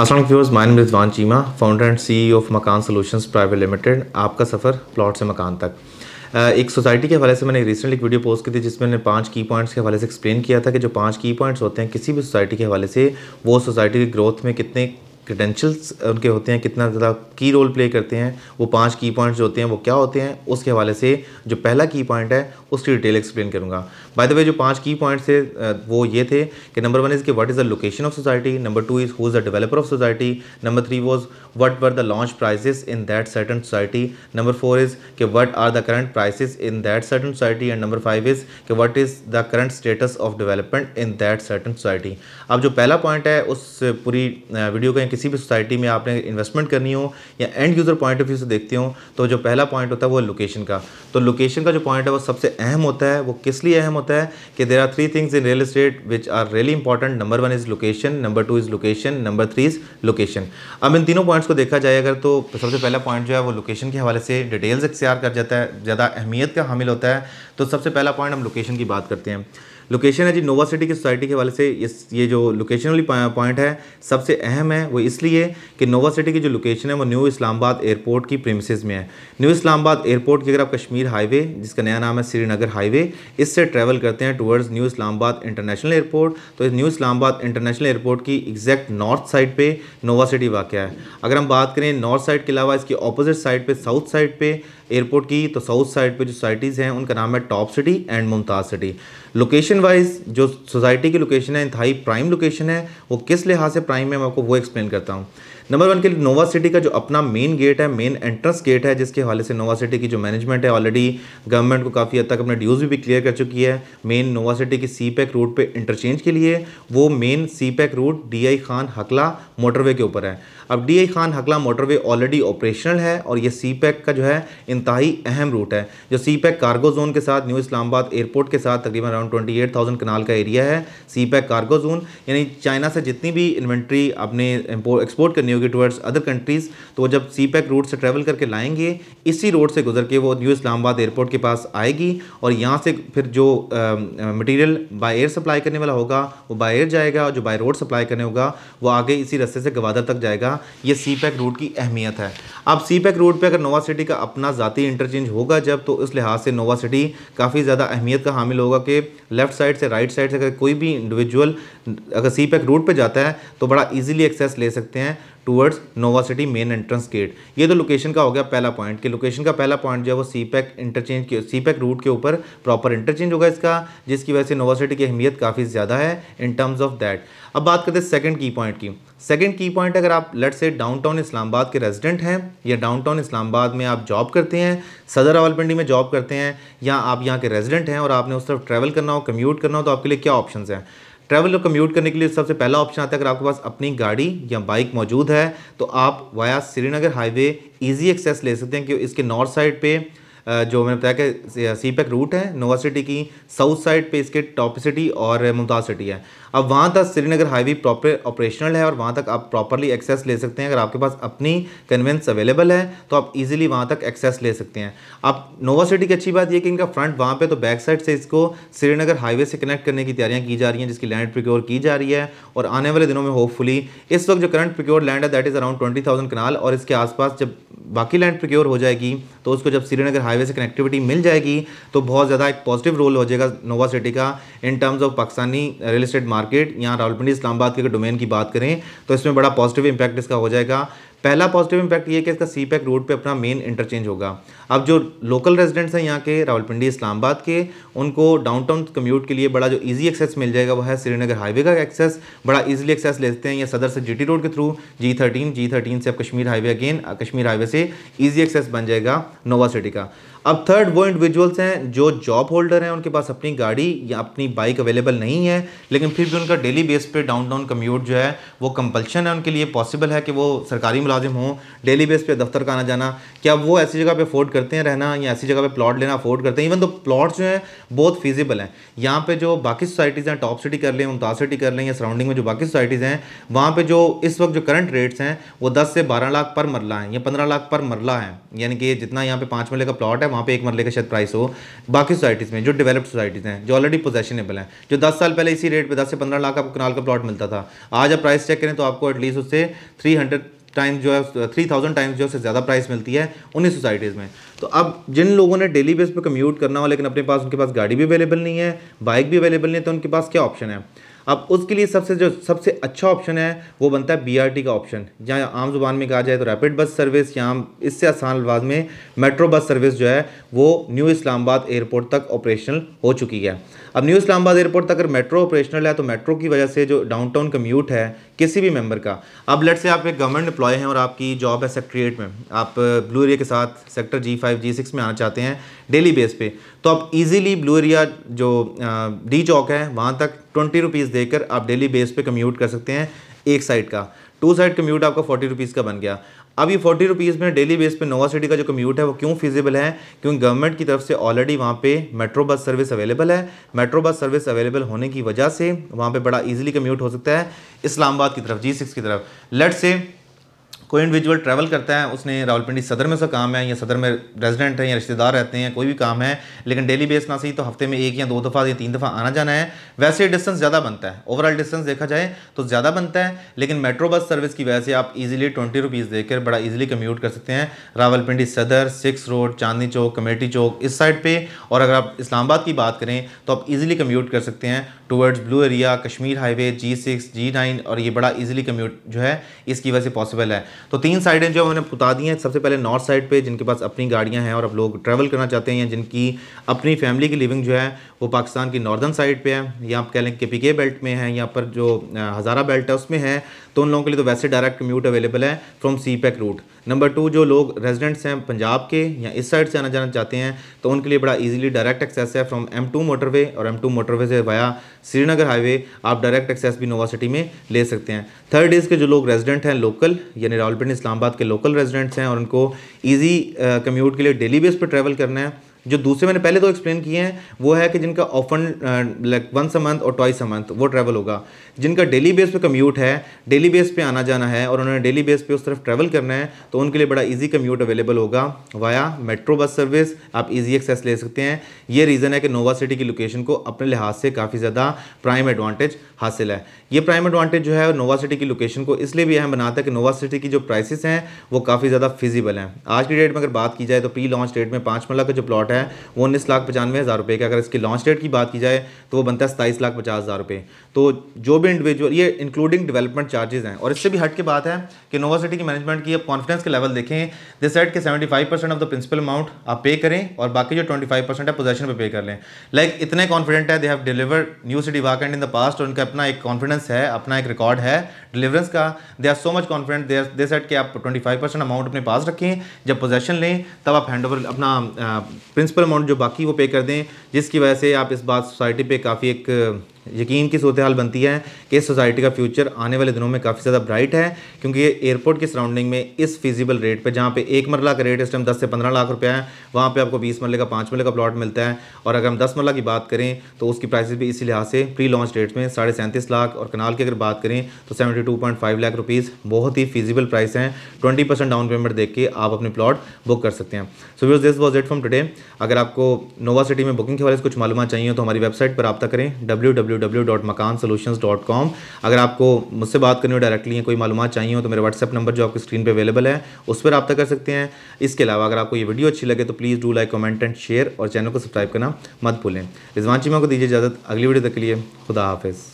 Aslam viewers माइन Rizwan Cheema founder and CEO of Makaan solutions private limited आपका सफ़र प्लॉट से मकान तक uh, एक सोसाइटी के हवाले से मैंने रिसेंटली एक वीडियो पोस्ट की थी जिसमें मैंने पांच की पॉइंट्स के हवाले से एक्सप्लेन किया था कि जो पांच की पॉइंट्स होते हैं किसी भी सोसाइटी के हवाले से वो सोसाइटी की ग्रोथ में कितने क्रेडेंशियल्स uh, उनके होते हैं कितना ज़्यादा की रोल प्ले करते हैं वो पांच की पॉइंट्स जो होते हैं वो क्या होते हैं उसके हवाले से जो पहला की पॉइंट है उसकी डिटेल एक्सप्लेन करूँगा बाय द वे जो पांच की पॉइंट्स थे uh, वो ये थे कि नंबर वन इज़ कि what is the location of society number two is who is the developer of society number three was what were the launch prices in that certain society number four is कि what are the current prices in that certain society and number five is कि what is the current status of development in that certain society अब जो पहला point है उस पूरी video uh, का किसी भी सोसाइटी में आपने इन्वेस्टमेंट करनी हो या end user point of view से देखते हो तो जो पहला पॉइंट होता है वो लोकेशन का तो लोकेशन का जो पॉइंट है वो सबसे अहम होता है वो किस लिए अहम होता है कि there are three things in real estate which are really important number one is location number two is location number three is location अब इन तीनों पॉइंट्स को देखा जाए अगर तो सबसे पहला पॉइंट जो है वो लोकेशन के हवाले से डिटेल्स इख्तियार कर जाता है ज़्यादा अहमियत का हामिल होता है तो सबसे पहला पॉइंट हम लोकेशन की बात करते हैं लोकेशन है जी नोवा सिटी की सोसाइटी के हवाले से इस ये जो लोकेशनली पॉइंट है सबसे अहम है वो इसलिए कि नोवा सिटी की जो लोकेशन है वो न्यू इस्लामाबाद एयरपोर्ट की प्रेमिसज में है न्यू इस्लामाबाद एयरपोर्ट की अगर आप कश्मीर हाईवे जिसका नया नाम है श्रीनगर हाईवे इससे ट्रैवल करते हैं towards new Islamabad international airport तो न्यू इस्लामाबाद इंटरनेशनल एयरपोर्ट की एग्जैक्ट नॉर्थ साइड पर नोवा सिटी वाक़ है अगर हम बात करें नॉर्थ साइड के अलावा इसकी अपोजिट साइड पर साउथ साइड पर एयरपोर्ट की तो साउथ साइड पे जो सोसाइटीज़ हैं उनका नाम है Top City and Mumtaz City location wise जो सोसाइटी की लोकेशन है इंतहाई प्राइम लोकेशन है वो किस लिहाज से प्राइम है मैं आपको वो एक्सप्लेन करता हूँ नंबर वन के लिए नोवा सिटी का जो अपना मेन गेट है मेन एंट्रेंस गेट है जिसके हवाले से नोवा सिटी की जो मैनेजमेंट है ऑलरेडी गवर्नमेंट को काफ़ी हद तक अपने ड्यूज़ भी, भी क्लियर कर चुकी है मेन नोवा सिटी की सी पैक रूट पर इंटरचेंज के लिए वो main CPEC route D I Khan Hakla motorway के ऊपर है अब D Khan Hakla motorway already operational है और ये सी का जो है इंतहाई अहम रूट है जो सी कार्गो जोन के साथ न्यू इस्लामाबाद एयरपोर्ट के साथ तकरीबन around twenty eight thousand kanal का एरिया है सी कार्गो जोन यानी चाइना से जितनी भी इन्वेंट्री अपने एक्सपोर्ट करनी होगी टूवर्ड्स अदर कंट्रीज़ तो जब सी रूट से ट्रैवल करके लाएंगे इसी रोड से गुजर के वो न्यू इस्लामाबाद एयरपोर्ट के पास आएगी और यहाँ से फिर जो मटीरियल बाई एयर सप्लाई करने वाला होगा वो बाई एयर जाएगा और जो बाई रोड सप्लाई करने होगा वो आगे इसी रस्ते से गवादर तक जाएगा ये सी पैक रूट की अहमियत है अब सी पैक रूट पर अगर नोवा सिटी का अपना ज़ाती इंटरचेंज होगा जब तो इस लिहाज से नोवा सिटी काफ़ी ज़्यादा अहमियत का हामिल होगा कि लेफ्ट साइड से राइट साइड से अगर कोई भी इंडिविजुअल अगर सी पैक रूट पर जाता है तो बड़ा ईजिली एक्सेस ले सकते हैं towards Nova City main entrance gate ये तो लोकेशन का हो गया पहला पॉइंट कि लोकेशन का पहला पॉइंट जो है वो सी पैक इंटरचेंज के सी पैक रूट के ऊपर प्रॉपर इंटरचेंज होगा इसका जिसकी वजह से नोवा सिटी की अहमियत काफ़ी ज़्यादा है इन टर्म्स ऑफ दैट अब बात करते हैं सेकेंड की पॉइंट की सेकेंड की पॉइंट अगर आप लट से डाउनटाउन इस्लामाबाद के रेजिडेंट हैं या डाउनटाउन इस्लामाबाद में आप जॉब करते हैं सदर रावलपिंडी में जॉब करते हैं या आप यहाँ के रेजिडेंट हैं और आपने उस तरफ ट्रैवल करना हो कम्यूट करना हो तो आपके लिए क्या ऑप्शन हैं ट्रैवल और कम्यूट करने के लिए सबसे पहला ऑप्शन आता है अगर आपके पास अपनी गाड़ी या बाइक मौजूद है तो आप via Srinagar highway easy access ले सकते हैं कि इसके नॉर्थ साइड पर जो मैंने बताया कि सी पैक रूट है नोवा सिटी की साउथ साइड पे इसके टॉप सिटी और मुमताज़ सिटी है अब वहाँ तक श्रीनगर हाईवे प्रॉपर ऑपरेशनल है और वहाँ तक आप प्रॉपरली एक्सेस ले सकते हैं अगर आपके पास अपनी कन्वेंस अवेलेबल है तो आप इजीली वहाँ तक एक्सेस ले सकते हैं अब नोवा सिटी की अच्छी बात यह कि इनका फ्रंट वहाँ पर तो बैक साइड से इसको श्रीनगर हाईवे से कनेक्ट करने की तैयारियाँ की जा रही हैं जिसकी लैंड प्रिक्योर की जा रही है और आने वाले दिनों में होपफुली इस वक्त जो करंट प्रिक्योर लैंड है that is around twenty thousand kanal और इसके आसपास जब बाकी लैंड प्रिक्योर हो जाएगी तो उसको जब श्रीनगर हाईवे से कनेक्टिविटी मिल जाएगी तो बहुत ज़्यादा एक पॉजिटिव रोल हो जाएगा नोवा सिटी का in terms of Pakistani real estate market यहाँ रावलपिंडी इस्लामाबाद के डोमेन की बात करें तो इसमें बड़ा पॉजिटिव इम्पैक्ट इसका हो जाएगा पहला पॉजिटिव इम्पैक्ट ये कि इसका सी पैक रोड पर अपना मेन इंटरचेंज होगा अब जो लोकल रेजिडेंट्स हैं यहाँ के रावलपिंडी इस्लामाबाद के उनको डाउनटाउन कम्यूट के लिए बड़ा जो इजी एक्सेस मिल जाएगा वह है श्रीनगर हाईवे का एक्सेस बड़ा इजीली एक्सेस लेते हैं या सदर से जीटी रोड के through G thirteen G thirteen से अब Kashmir highway again Kashmir highway से ईजी एक्सेस बन जाएगा नोवा सिटी का अब थर्ड वो इंडिविजुअल्स हैं जो जॉब होल्डर हैं उनके पास अपनी गाड़ी या अपनी बाइक अवेलेबल नहीं है लेकिन फिर भी उनका डेली बेस पे टाउन कम्यूट जो है वो कंपल्शन है उनके लिए पॉसिबल है कि वो सरकारी मुलाजिम हों डेली बेस पे दफ्तर का आना जाना क्या वो ऐसी जगह पे अफोर्ड करते हैं रहना या ऐसी जगह पर प्लाट लेना अफोर्ड करते हैं इवन तो प्लाट्स जो हैं बहुत फीजिबल हैं यहाँ पर जो बाकी सोसाइटीज़ हैं टॉप सिटी कर लें मुमताज़ सिटी कर लें या सराउंडिंग में जो बाकी सोसाइटीज़ हैं वहाँ पर जो इस वक्त जो करंट रेट्स हैं वो दस से बारह लाख पर मरला हैं या पंद्रह लाख पर मरला है यानी कि जितना यहाँ पर पाँच मरले का प्लाट है वहाँ पे एक मरले का शायद प्राइस हो बाकी सोसाइटीज़ में जो डेवलप्ड सोसाइटीज़ हैं जो ऑलरेडी पोजेशनेबल हैं जो 10 साल पहले इसी रेट पे 10 से 15 लाख आपको कनाल का प्लॉट मिलता था आज आप प्राइस चेक करें तो आपको एटलीस्ट उससे थ्री हंड्रेड टाइम जो है थ्री थाउजेंड टाइम्स जो है ज़्यादा प्राइस मिलती है उन्हीं सोसाइटीज़ में तो अब जिन लोगों ने डेली बेस पर कम्यूट करना हो लेकिन अपने पास उनके पास गाड़ी भी अवेलेबल नहीं है बाइक भी अवेलेबल नहीं है तो उनके पास क्या ऑप्शन है अब उसके लिए सबसे जो सबसे अच्छा ऑप्शन है वो बनता है बीआरटी का ऑप्शन या आम जुबान में कहा जाए तो रैपिड बस सर्विस या इससे आसान लवाज में मेट्रो बस सर्विस जो है वो न्यू इस्लामाबाद एयरपोर्ट तक ऑपरेशनल हो चुकी है अब न्यू इस्लामाबाद एयरपोर्ट तक अगर मेट्रो ऑपरेशनल है तो मेट्रो की वजह से जो डाउनटाउन कम्यूट है किसी भी मेंबर का अब लेट से आप एक गवर्नमेंट एम्प्लॉय हैं और आपकी जॉब है सेक्ट्रिएट में आप ब्लू uh, एरिया के साथ sector G five G six में आना चाहते हैं डेली बेस पे तो आप इजीली ब्लू एरिया जो डी चौक है वहाँ तक ट्वेंटी रुपीज़ देकर आप डेली बेस पे कम्यूट कर सकते हैं एक साइड का टू साइड कम्यूट आपका फोर्टी रुपीज़ का बन गया अब ये फोर्टी रुपीज़ में डेली बेस पे नोवा सिटी का जो कम्यूट है वो क्यों फिजिबल है क्योंकि गवर्नमेंट की तरफ से ऑलरेडी वहाँ पे मेट्रो बस सर्विस अवेलेबल है मेट्रो बस सर्विस अवेलेबल होने की वजह से वहाँ पर बड़ा इजीली कम्यूट हो सकता है इस्लामाबाद की तरफ जी सिक्स की तरफ लेट से कोई इंडिविजुअल ट्रैवल करता है उसने रावलपिंडी सदर में से काम है या सदर में रेजिडेंट है या रिश्तेदार रहते हैं कोई भी काम है लेकिन डेली बेस ना सही तो हफ्ते में एक या दो दफ़ा या तीन दफ़ा आना जाना है वैसे डिस्टेंस ज़्यादा बनता है ओवरऑल डिस्टेंस देखा जाए तो ज़्यादा बनता है लेकिन मेट्रो बस सर्विस की वजह से आप ईज़िली ट्वेंटी रुपीज़ देकर बड़ा ईज़िली कम्यूट कर सकते हैं Rawalpindi Saddar six road Chandni Chowk committee Chowk इस साइड पर और अगर आप इस्लामाबाद की बात करें तो आप ईज़िली कम्यूट कर सकते हैं towards blue area Kashmir highway G six G nine और ये बड़ा ईजिली कम्यूट जो है इसकी वजह से पॉसिबल है तो तीन साइडें जो मैंने बता दी हैं सबसे पहले नॉर्थ साइड पे जिनके पास अपनी गाड़ियाँ हैं और अब लोग ट्रैवल करना चाहते हैं या जिनकी अपनी फैमिली की लिविंग जो है वो पाकिस्तान की नॉर्दर्न साइड पर है या आप कह लें के पी के बेल्ट में है यहाँ पर जो हज़ारा बेल्ट है उसमें है तो उन लोगों के लिए तो वैसे डायरेक्ट कम्यूट अवेलेबल है from CPEC route number two जो लोग रेजिडेंट्स हैं पंजाब के या इस साइड से आना जाना चाहते हैं तो उनके लिए बड़ा इजीली डायरेक्ट एक्सेस है फ्रॉम एम टू मोटरवे और एम टू मोटरवे से वाया श्रीनगर हाईवे आप डायरेक्ट एक्सेस भी नोवा सिटी में ले सकते हैं थर्ड इज़ के जो लोग रेजिडेंट हैं लोकल यानी रावलपिंडी इस्लामाबाद के लोकल रेजिडेंट्स हैं और उनको ईजी कम्यूट के लिए डेली बेस पर ट्रैवल करना है जो दूसरे मैंने पहले दो तो एक्सप्लेन किए हैं वो है कि जिनका often like once a month और ट्वाइस अ मंथ वो ट्रैवल होगा जिनका डेली बेस पे कम्यूट है डेली बेस पे आना जाना है और उन्होंने डेली बेस पे उस तरफ ट्रैवल करना है तो उनके लिए बड़ा ईजी कम्यूट अवेलेबल होगा वाया मेट्रो बस सर्विस आप ईजी एक्सेस ले सकते हैं ये रीज़न है कि नोवा सिटी की लोकेशन को अपने लिहाज से काफ़ी ज़्यादा प्राइम एडवांटेज हासिल है ये प्राइम एडवांटेज जो है नोवा सिटी की लोकेशन को इसलिए भी अहम बनाता है कि नोवा सिटी की जो प्राइसिस हैं वो काफ़ी ज़्यादा फिजिबल हैं आज की डेट में अगर बात की जाए तो प्री लॉन्च डेट में पाँच मल्ला का जो प्लॉट प्लॉट है वो उन्नीस लाख पचानवे हज़ार रुपये का अगर इसकी लॉन्च डेट की बात की जाए तो वो बनता है सताईस लाख पचास हज़ार रुपये तो जो भी इंडिविजुअल ये इंक्लूडिंग डेवलपमेंट चार्जेज हैं और इससे भी हट के बात है कि नोवा सिटी की मैनेजमेंट की अब कॉन्फिडेंस के लेवल देखें दिस सेट के seventy five percent of the principal amount आप पे करें और बाकी जो ट्वेंटी फाइव परसेंट है पोजेशन पर पे कर लें लाइक इतने कॉन्फिडेंट है they have deliver new city walk and in the past और उनका अपना एक कॉन्फिडेंस है अपना एक रिकॉर्ड है डिलीवरेंस का they are so much confident they they set के आप ट्वेंटी फाइव परसेंट अमाउंट अपने पास रखें जब पोजेशन लें तब आप हैंड ओवर अपना प्रिंसिपल अमाउंट जो बाकी वो पे कर दें जिसकी वजह से आप इस बात सोसाइटी पे काफ़ी एक यकीन की सूरत हाल बनती है कि इस सोसाइटी का फ्यूचर आने वाले दिनों में काफ़ी ज़्यादा ब्राइट है क्योंकि ये एयरपोर्ट की सराउंडिंग में इस फिजिबल रेट पे जहाँ पे एक मरला का रेट इस टाइम 10 से 15 लाख रुपया है वहाँ पे आपको 20 मरले का पाँच मरले का प्लॉट मिलता है और अगर हम दस मरला की बात करें तो उसकी प्राइस भी इसी लिहाज से प्री लॉन्च रेट में साढ़े लाख और कनाल की अगर बात करें तो सेवेंटी लाख रुपीज़ बहुत ही फिजिबल प्राइस हैं ट्वेंटी डाउन पेमेंट देख के आप अपने प्लॉट बुक कर सकते हैं so viewers this was it from today अगर आपको नोवा सिटी में बुकिंग के वाले से कुछ मालूम चाहिए तो हमारी वेबसाइट पर रब्ता करें डब्ल्यू डब्ल्यू अगर आपको मुझसे बात करनी हो डायरेक्टली या कोई मालूम चाहिए हो तो मेरा व्हाट्सअप नंबर जो आपकी स्क्रीन पर अवेलेबल है उस पर रब्ता कर सकते हैं इसके अलावा अगर आपको ये वीडियो अच्छी लगे तो please do like comment and share और चैनल को सब्सक्राइब करना मत भूलें रिजवान चीमा को दीजिए इजाज़त अगली वीडियो तक के लिए खुदा हाफिज़